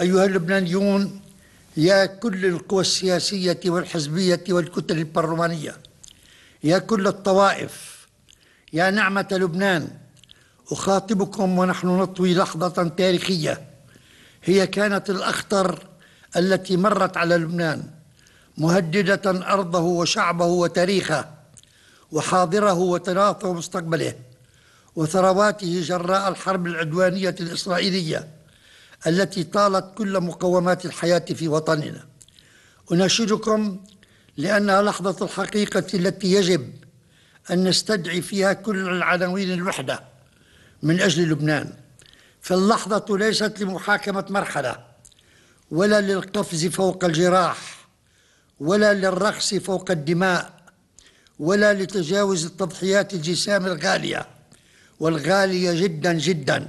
أيها اللبنانيون يا كل القوى السياسية والحزبية والكتل البرلمانية يا كل الطوائف يا نعمة لبنان أخاطبكم ونحن نطوي لحظة تاريخية هي كانت الأخطر التي مرت على لبنان مهددة أرضه وشعبه وتاريخه وحاضره وتراثه ومستقبله وثرواته جراء الحرب العدوانية الإسرائيلية التي طالت كل مقومات الحياة في وطننا أناشدكم لأنها لحظة الحقيقة التي يجب أن نستدعي فيها كل العناوين الوحدة من أجل لبنان فاللحظة ليست لمحاكمة مرحلة ولا للقفز فوق الجراح ولا للرقص فوق الدماء ولا لتجاوز التضحيات الجسام الغالية والغالية جدا جدا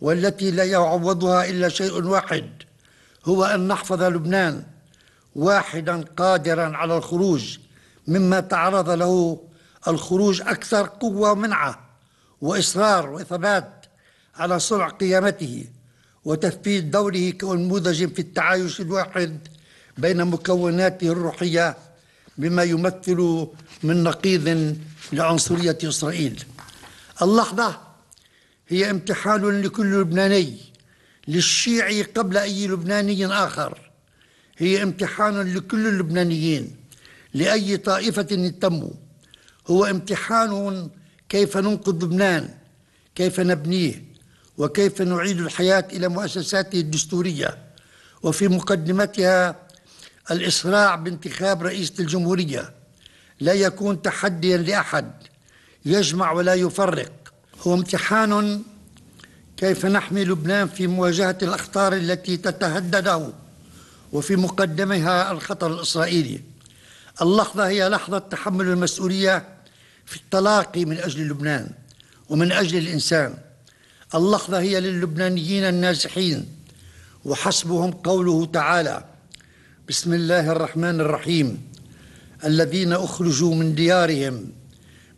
والتي لا يعوضها إلا شيء واحد هو أن نحفظ لبنان واحدا قادرا على الخروج مما تعرض له الخروج أكثر قوة ومنعة وإصرار وثبات على صنع قيامته وتثبيت دوره كنموذج في التعايش الواحد بين مكوناته الروحية بما يمثل من نقيض لعنصرية إسرائيل اللحظة هي امتحان لكل لبناني للشيعي قبل أي لبناني آخر هي امتحان لكل اللبنانيين لأي طائفة انتموا هو امتحان كيف ننقذ لبنان كيف نبنيه وكيف نعيد الحياة إلى مؤسساته الدستورية وفي مقدمتها الإسراع بانتخاب رئيس الجمهورية لا يكون تحديا لأحد يجمع ولا يفرق هو امتحان كيف نحمي لبنان في مواجهة الأخطار التي تتهدده وفي مقدمها الخطر الإسرائيلي اللحظة هي لحظة تحمل المسؤولية في التلاقي من أجل لبنان ومن أجل الإنسان اللحظة هي للبنانيين النازحين وحسبهم قوله تعالى بسم الله الرحمن الرحيم الذين أخرجوا من ديارهم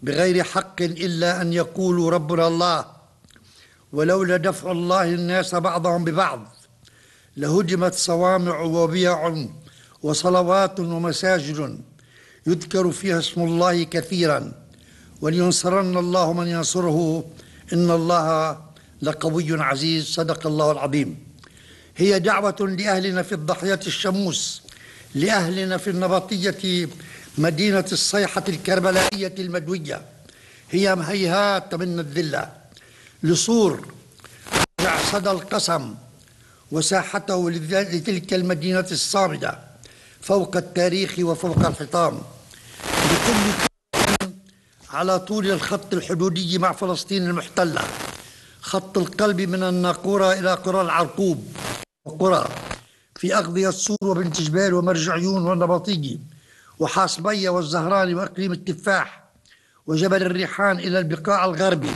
بغير حق إلا أن يقولوا ربنا الله ولولا دفع الله الناس بعضهم ببعض لهدمت صوامع وبيع وصلوات ومساجد يذكر فيها اسم الله كثيرا ولينصرن الله من ينصره إن الله لقوي عزيز صدق الله العظيم هي دعوة لأهلنا في الضحية الشموس لأهلنا في النبطية مدينة الصيحة الكربلائية المدوية هي هيهات من الذلة لصور صدى القسم وساحته لتلك المدينة الصامدة فوق التاريخ وفوق الحطام بكل على طول الخط الحدودي مع فلسطين المحتلة خط القلب من الناقورة إلى قرى العرقوب وقرى في أغذية سور وبنت جبال ومرجعيون والنبطية وحاصبية والزهراني وإقليم التفاح وجبل الريحان إلى البقاع الغربي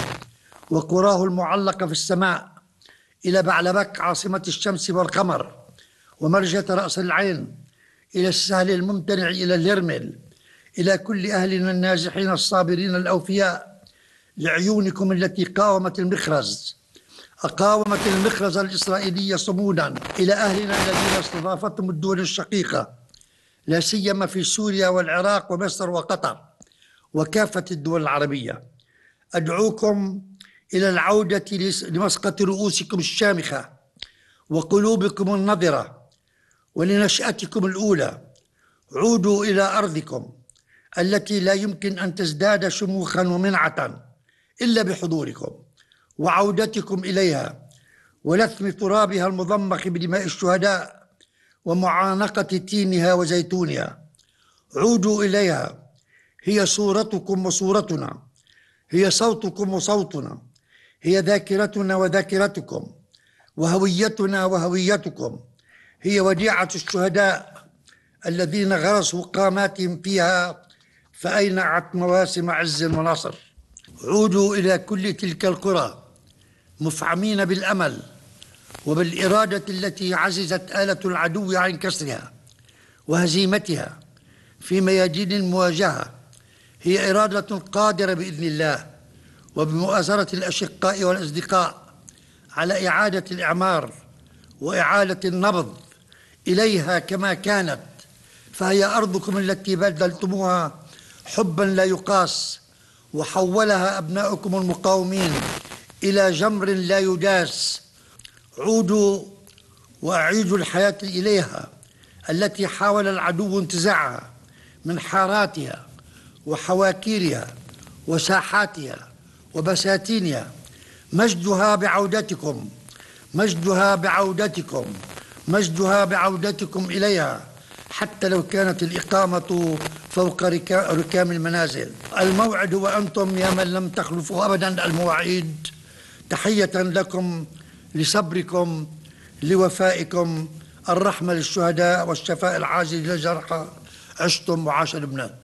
وقراه المعلقة في السماء إلى بعلبك عاصمة الشمس والقمر ومرجة رأس العين إلى السهل الممتنع إلى اليرمل إلى كل أهلنا النازحين الصابرين الأوفياء لعيونكم التي قاومت المخرز أقاومت المخرز الإسرائيلية صمودا إلى أهلنا الذين استضافتهم الدول الشقيقة لا سيما في سوريا والعراق ومصر وقطر وكافة الدول العربية أدعوكم إلى العودة لمسقط رؤوسكم الشامخة وقلوبكم النضرة ولنشأتكم الأولى عودوا إلى أرضكم التي لا يمكن أن تزداد شموخا ومنعة إلا بحضوركم وعودتكم إليها ولثم ترابها المضمخ بدماء الشهداء ومعانقة تينها وزيتونها عودوا إليها هي صورتكم وصورتنا هي صوتكم وصوتنا هي ذاكرتنا وذاكرتكم وهويتنا وهويتكم هي وديعة الشهداء الذين غرسوا قاماتهم فيها فأينعت مواسم عز ونصر عودوا إلى كل تلك القرى مفعمين بالأمل وبالإرادة التي عززت آلة العدو عن كسرها وهزيمتها في ميادين المواجهة هي إرادة قادرة بإذن الله وبمؤازرة الأشقاء والأصدقاء على إعادة الإعمار وإعادة النبض إليها كما كانت فهي أرضكم التي بدلتموها حبا لا يقاس وحولها أبناؤكم المقاومين إلى جمر لا يداس عودوا وأعيدوا الحياة إليها التي حاول العدو انتزاعها من حاراتها وحواكيرها وساحاتها وبساتينها مجدها بعودتكم مجدها بعودتكم مجدها بعودتكم إليها حتى لو كانت الإقامة فوق ركام المنازل الموعد هو أنتم يا من لم تخلفوا أبدا المواعيد تحية لكم لصبركم لوفائكم الرحمة للشهداء والشفاء العاجل للجرحى عشتم وعاش لبنان